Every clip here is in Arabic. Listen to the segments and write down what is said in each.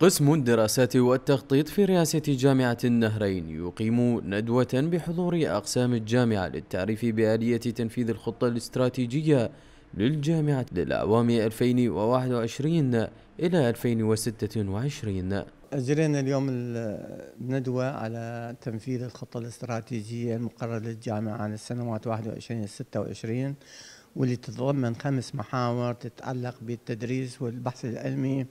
قسم الدراسات والتخطيط في رئاسة جامعة النهرين يقيم ندوة بحضور أقسام الجامعة للتعريف بآلية تنفيذ الخطة الاستراتيجية للجامعة للأعوام 2021 إلى 2026 أجرينا اليوم الندوة على تنفيذ الخطة الاستراتيجية المقررة للجامعة عن السنوات 21 26 واللي تتضمن خمس محاور تتعلق بالتدريس والبحث العلمي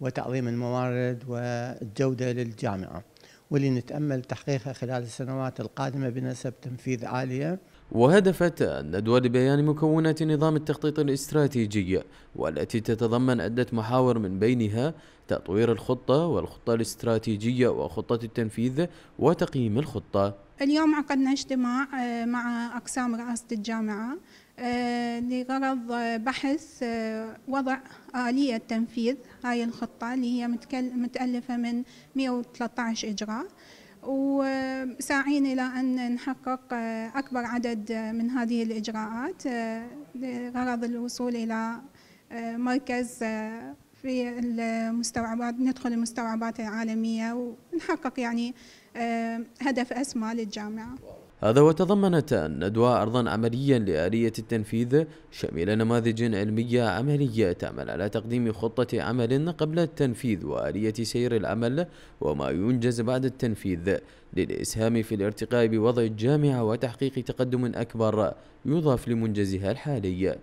وتعظيم الموارد والجودة للجامعة واللي نتأمل تحقيقها خلال السنوات القادمة بنسب تنفيذ عالية وهدفت الندوة لبيان مكونات نظام التخطيط الاستراتيجي والتي تتضمن عدة محاور من بينها تطوير الخطة والخطة الاستراتيجية وخطة التنفيذ وتقييم الخطة اليوم عقدنا اجتماع آه، مع أقسام رئاسة الجامعة آه، لغرض آه، بحث وضع آلية تنفيذ هاي الخطة اللي هي متألفة من 113 إجراء وساعين إلى أن نحقق أكبر عدد من هذه الإجراءات آه، لغرض الوصول إلى آه، مركز آه، في المستوعبات ندخل المستوعبات العالمية ونحقق يعني هدف أسمى للجامعة هذا وتضمنت الندوة عرضا عمليا لآلية التنفيذ شمل نماذج علمية عملية تعمل على تقديم خطة عمل قبل التنفيذ وآلية سير العمل وما ينجز بعد التنفيذ للإسهام في الارتقاء بوضع الجامعة وتحقيق تقدم أكبر يضاف لمنجزها الحالي